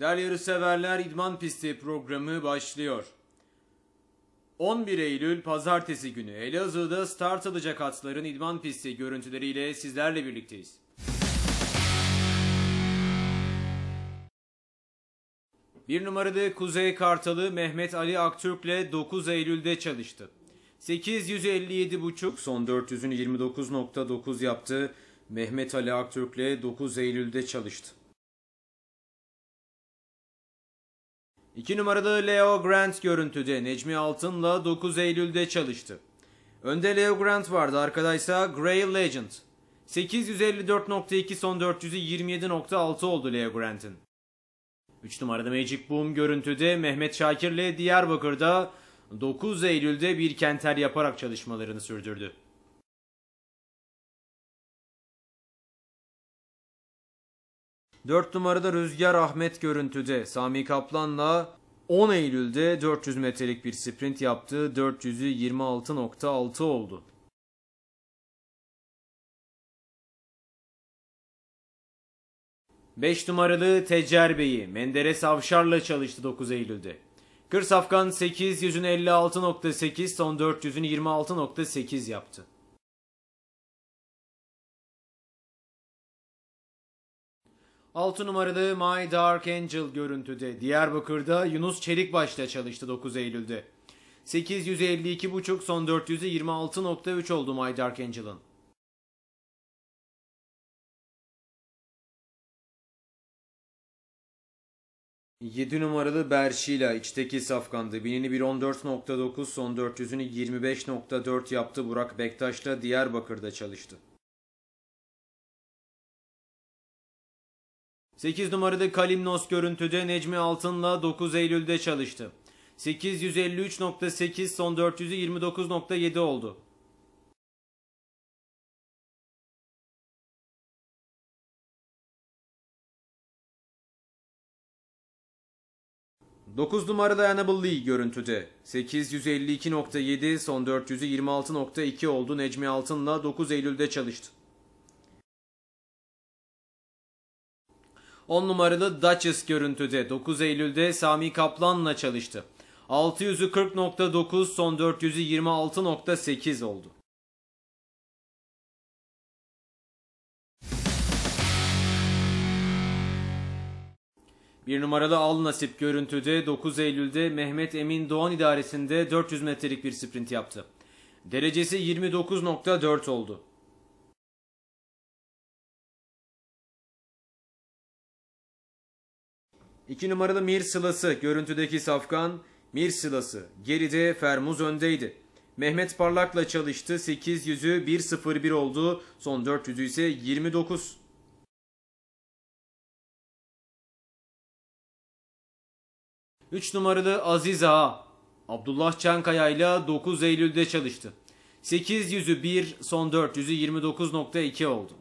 Değerli yarışseverler İdman Pisti programı başlıyor. 11 Eylül Pazartesi günü Elazığ'da start alacak atların idman pisti görüntüleriyle sizlerle birlikteyiz. Bir numarada Kuzey Kartalı Mehmet Ali Aktürk'le 9 Eylül'de çalıştı. 857,5 son 400'ün 29.9 yaptı. Mehmet Ali Aktürk'le 9 Eylül'de çalıştı. 2 numaralı Leo Grant görüntüde Necmi Altın'la 9 Eylül'de çalıştı. Önde Leo Grant vardı arkadaysa Gray Legend. 854.2 son 427.6 oldu Leo Grant'in. 3 numarada Magic Boom görüntüde Mehmet Şakir'le Diyarbakır'da 9 Eylül'de bir kenter yaparak çalışmalarını sürdürdü. 4 numarada Rüzgar Ahmet görüntüde Sami Kaplan'la 10 Eylül'de 400 metrelik bir sprint yaptı. 400'ü 26.6 oldu. Beş numaralı Tecer Bey'i Menderes Avşar'la çalıştı 9 Eylül'de. Kırsafkan 8 156.8 son 400'ün 26.8 yaptı. 6 numaralı My Dark Angel görüntüde Diyarbakır'da Yunus Çelikbaş'ta çalıştı 9 Eylül'de. 852.5 son 400'ü 26.3 oldu My Dark Angel'ın. Yedi numaralı Berşila içteki safkandı. Binini 1.14.9 son 400'ünü 25.4 yaptı Burak Bektaş'la Diyarbakır'da çalıştı. 8 numarada Kalimnos görüntüde Necmi Altın'la 9 Eylül'de çalıştı. 853.8 son 400'ü 29.7 oldu. Dokuz numarada Annabelle Lee görüntüde. 852.7 son 400'ü 26.2 oldu Necmi Altın'la 9 Eylül'de çalıştı. 10 numaralı Duchess görüntüde 9 Eylül'de Sami Kaplan'la çalıştı. 600'ü 40.9 son 400'ü 26.8 oldu. Bir numaralı al nasip görüntüde 9 Eylül'de Mehmet Emin Doğan idaresinde 400 metrelik bir sprint yaptı. Derecesi 29.4 oldu. 2 numaralı Mir Mirsılası görüntüdeki Safkan, Mir Mirsılası geride Fermuz öndeydi. Mehmet Parlak'la çalıştı 800'ü 1.01 oldu son 400'ü ise 29. Üç numaralı Aziz Ağa, Abdullah Çankaya ile 9 Eylül'de çalıştı. 800'ü 1, son 400'ü 29.2 oldu.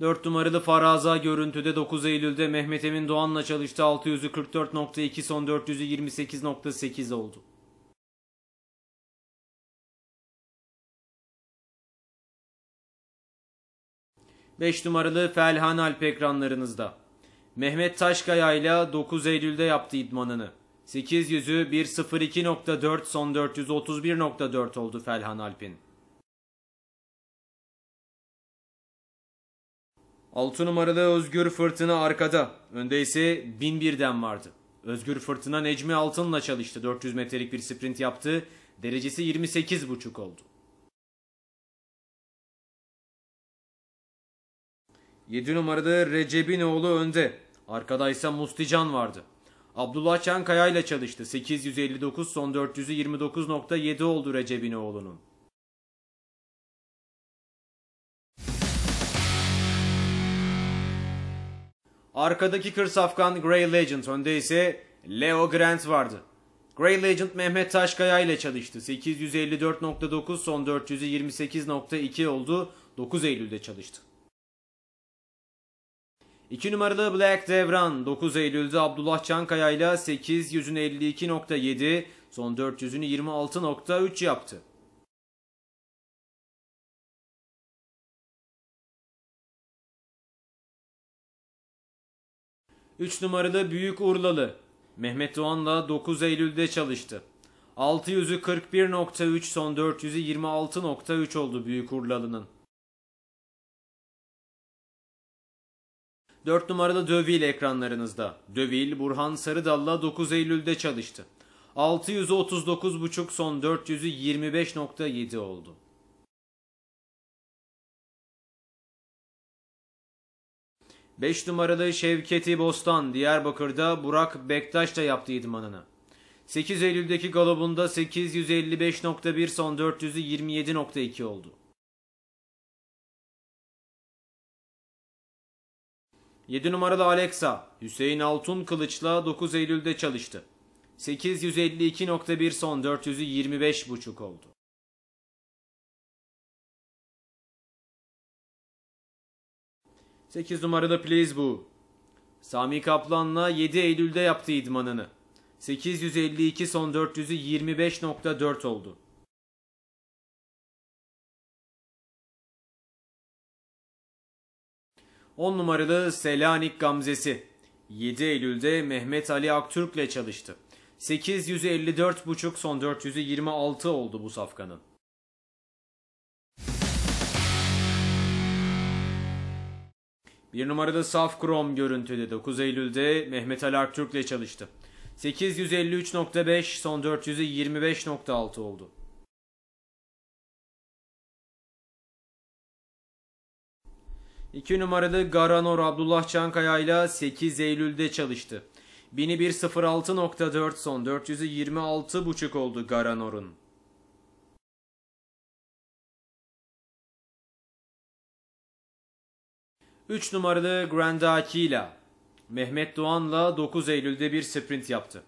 4 numaralı Faraza görüntüde 9 Eylül'de Mehmet Emin Doğan'la çalıştı. 644.2 son 428.8 oldu. Beş numaralı Felhan Alp ekranlarınızda. Mehmet Taşkaya ile 9 Eylül'de yaptı idmanını. 800'ü 1.02.4 son 431.4 oldu Felhan Alp'in. 6 numarada Özgür Fırtına arkada. Önde ise 1001'den vardı. Özgür Fırtına Necmi Altın'la çalıştı. 400 metrelik bir sprint yaptı. Derecesi 28,5 oldu. 7 numarada Recebinoğlu önde. Arkada ise Mustican vardı. Abdullah Çankaya ile çalıştı. 859 son 400'ü 29.7 oldu Recebinoğlu'nun. Arkadaki kır safkan Grey Legend, önde ise Leo Grant vardı. Grey Legend Mehmet Taşkaya ile çalıştı. 854.9 son 428.2 oldu. 9 Eylül'de çalıştı. 2 numaralı Black Devran 9 Eylül'de Abdullah Çankaya ile 852.7 son 426.3 yaptı. 3 numaralı Büyük Urlalı Mehmet Doğan'la 9 Eylül'de çalıştı. 641.3 son 400'ü 26.3 oldu Büyük Urlalı'nın. 4 numaralı Dövil ekranlarınızda. Dövil, Burhan Sarıdal'la 9 Eylül'de çalıştı. 639.5 son 400'ü 25.7 oldu. 5 numaralı Şevketi Bostan Diyarbakır'da Burak Bektaş'la yaptı idmanını. 8 Eylül'deki galobunda 855.1 son 400'ü 27.2 oldu. 7 numaralı Alexa Hüseyin Altun Kılıç'la 9 Eylül'de çalıştı. 852.1 son 400'ü 25.5 oldu. 8 numarada please bu. Sami Kaplan'la 7 Eylül'de yaptı idmanını. 852 son 400'ü 25.4 oldu. On numaralı Selanik Gamzesi. 7 Eylül'de Mehmet Ali Aktürk'le çalıştı. 854.5 son 400'ü 26 oldu bu safkanın. Bir numarada saf krom görüntüde 9 Eylül'de Mehmet Ali Aktürk ile çalıştı. 853.5 son 400'e 25.6 oldu. İki numaralı Garanor Abdullah Çankaya ile 8 Eylül'de çalıştı. 1001.06.4 son 400'e 26.5 oldu Garanor'un. 3 numaralı Grandaki ile Mehmet Doğan'la 9 Eylül'de bir sprint yaptı.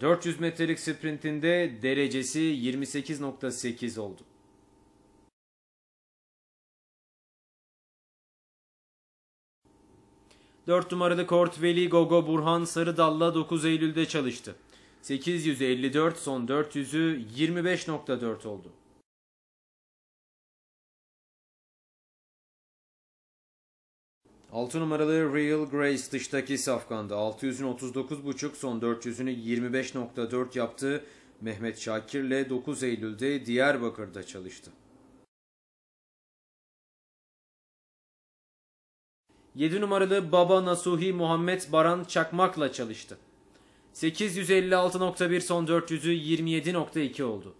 400 metrelik sprintinde derecesi 28.8 oldu. Dört numaralı Kort Gogo Burhan Sarıdal'la 9 Eylül'de çalıştı. 854 son 400'ü 25.4 oldu. 6 numaralı Real Grace dıştaki safkanda 639.5 son 400'ünü 25.4 yaptı. Mehmet Şakir'le 9 Eylül'de Diyarbakır'da çalıştı. 7 numaralı Baba Nasuhi Muhammed Baran Çakmak'la çalıştı. 856.1 son 400'ü 27.2 oldu.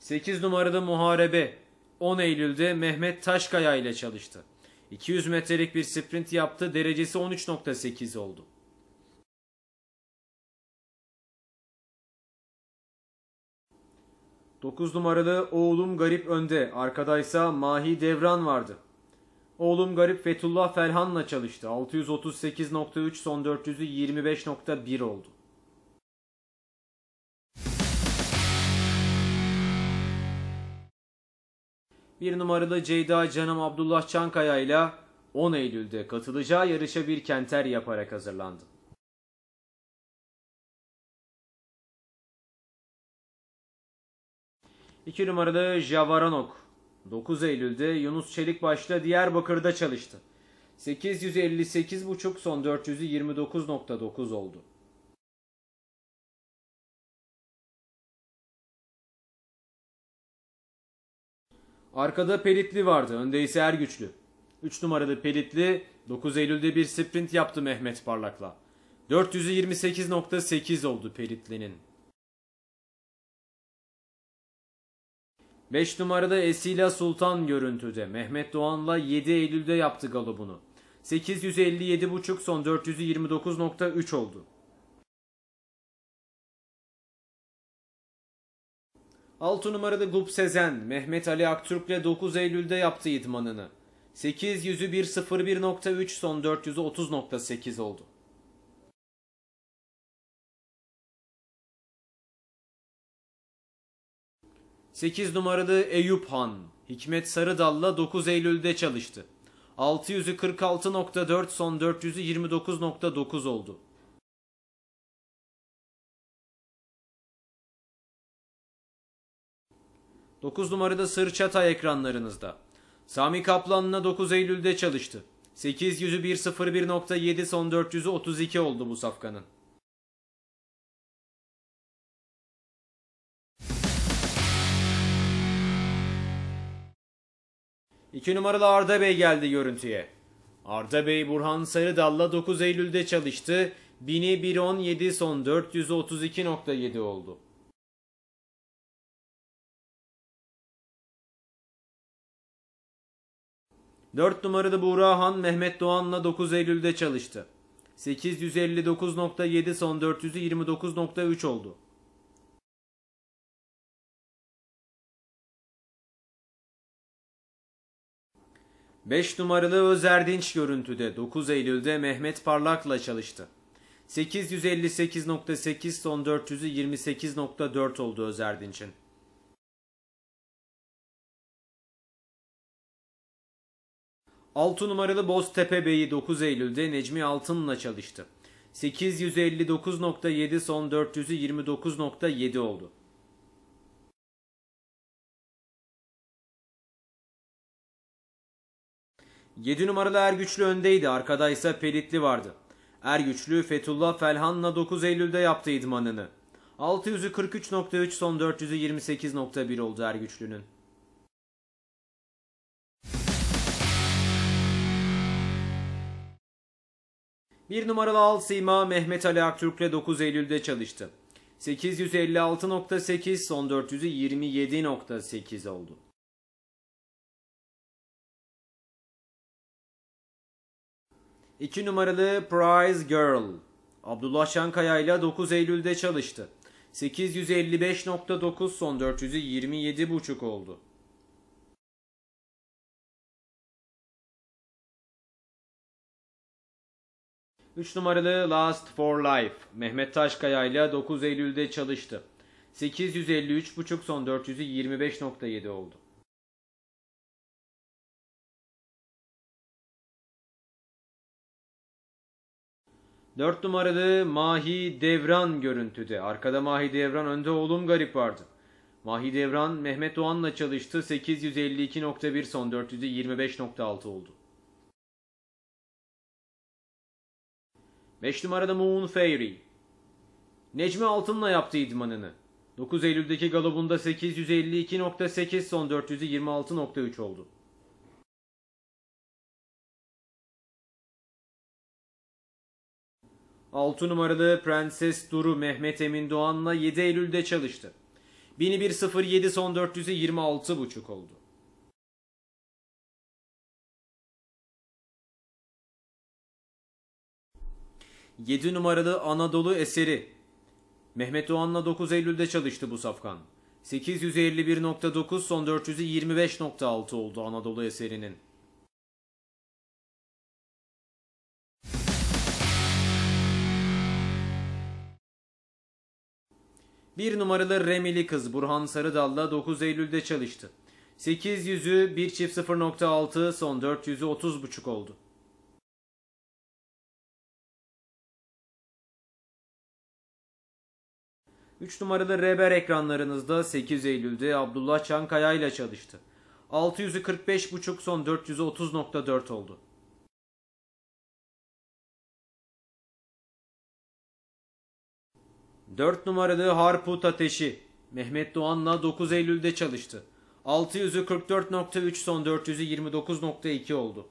8 numarada muharebe 10 Eylül'de Mehmet Taşkaya ile çalıştı. 200 metrelik bir sprint yaptı. Derecesi 13.8 oldu. Dokuz numaralı oğlum Garip önde, arkadaysa Mahi Devran vardı. Oğlum Garip Fethullah Ferhan'la çalıştı. 638.3 son 400'ü 25.1 oldu. Bir numaralı Ceyda Canım Abdullah Çankaya ile 10 Eylül'de katılacağı yarışa bir kenter yaparak hazırlandı. İki numaralı Javaranok 9 Eylül'de Yunus Çelik başta Diyarbakır'da çalıştı. 858,5 son 429.9 oldu. Arkada Pelitli vardı, önde ise Ergüçlü. 3 numaralı Pelitli 9 Eylül'de bir sprint yaptı Mehmet Parlak'la. 428.8 oldu Pelitli'nin. 5 numarada Esila Sultan görüntüde. Mehmet Doğan'la 7 Eylül'de yaptı galobunu. 857.5 son 429.3 oldu. 6 numaralı Gup Sezen, Mehmet Ali Aktürk'le 9 Eylül'de yaptı idmanını. 8 yüzü 1.01.3 son 400'ü 30.8 oldu. Sekiz numaralı Eyüp Han, Hikmet Sarıdal'la 9 Eylül'de çalıştı. 646.4 son 400'ü 29.9 oldu. 9 numarada Sır ekranlarınızda. Sami Kaplan'la 9 Eylül'de çalıştı. 800'ü 101.7 son 400'ü 32 oldu bu safkanın. İki numaralı Arda Bey geldi görüntüye. Arda Bey Burhan Sarıdal'la 9 Eylül'de çalıştı. 1000'i 1.17 son 432.7 oldu. 4 numaralı Buğra Han Mehmet Doğan'la 9 Eylül'de çalıştı. 859.7 son 400'ü 29.3 oldu. Beş numaralı Özerdinç görüntüde 9 Eylül'de Mehmet Parlak'la çalıştı. 858.8 son 400'ü 28.4 oldu Özerdinç'in. 6 numaralı Boztepe Bey'i 9 Eylül'de Necmi Altın'la çalıştı. 859.7 son 400'ü 29.7 oldu. Yedi numaralı Ergüçlü öndeydi. Arkada ise Pelitli vardı. Ergüçlü Fethullah Felhan'la 9 Eylül'de yaptı idmanını. 643.3 son 428.1 oldu Ergüçlü'nün. Bir numaralı Alsima Mehmet Ali Aktürk'le 9 Eylül'de çalıştı. 856.8 son 400'ü 27.8 oldu. İki numaralı Prize Girl Abdullah Şankaya ile 9 Eylül'de çalıştı. 855.9 son 400'ü 27.5 oldu. 3 numaralı Last for Life Mehmet Taşkaya ile 9 Eylül'de çalıştı. 853.5 son 425.7 oldu. Dört numaralı Mahi Devran görüntüde. Arkada Mahi Devran, önde oğlum garip vardı. Mahi Devran, Mehmet Doğan'la çalıştı. 852.1 son 425.6 oldu. 5 numarada Moon Fairy. Necmi Altın'la yaptı idmanını. 9 Eylül'deki galobunda 852.8 son 426.3 oldu. Altı numaralı Prenses Duru Mehmet Emin Doğan'la 7 Eylül'de çalıştı. 1001.07 son 426.5 oldu. 7 numaralı Anadolu eseri. Mehmet Doğan'la 9 Eylül'de çalıştı bu safkan. 851.9 son 425.6 oldu Anadolu eserinin. Bir numaralı Remili kız Burhan Sarıdal'la 9 Eylül'de çalıştı. 800'ü 1 çift 0.6 son 430.5 oldu. 3 numaralı Reber ekranlarınızda 8 Eylül'de Abdullah Çankaya ile çalıştı. 645.5 son 430.4 oldu. Dört numaralı Harput Ateşi Mehmet Doğan'la 9 Eylül'de çalıştı. 644.3 son 429.2 oldu.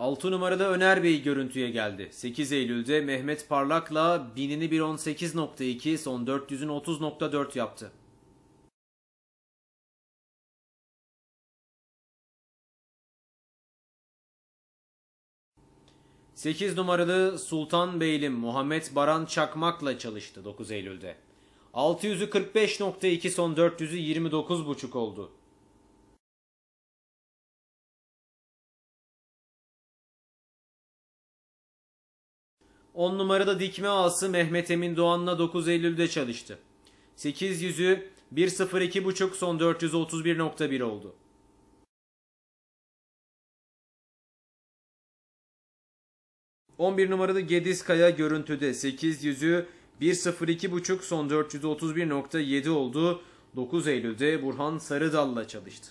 6 numaralı Öner Bey görüntüye geldi. 8 Eylül'de Mehmet Parlak'la binini 1.18.2 son 400'ün 30.4 yaptı. Sekiz numaralı Sultan Beyli Muhammed Baran Çakmak'la çalıştı 9 Eylül'de. 645.2 45.2 son 400'ü 29.5 oldu. 10 numarada dikme ağası Mehmet Emin Doğan'la 9 Eylül'de çalıştı. 800'ü 1.02.5 son 431.1 oldu. On bir numaralı Gedizkaya görüntüde 800'ü 1.02.5 son 431.7 oldu. 9 Eylül'de Burhan Sarıdal'la çalıştı.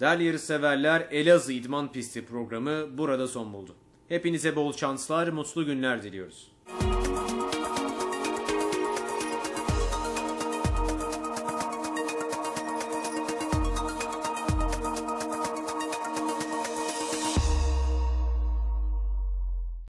Değerli yarışseverler Elazığ İdman Pisti programı burada son buldu. Hepinize bol şanslar, mutlu günler diliyoruz.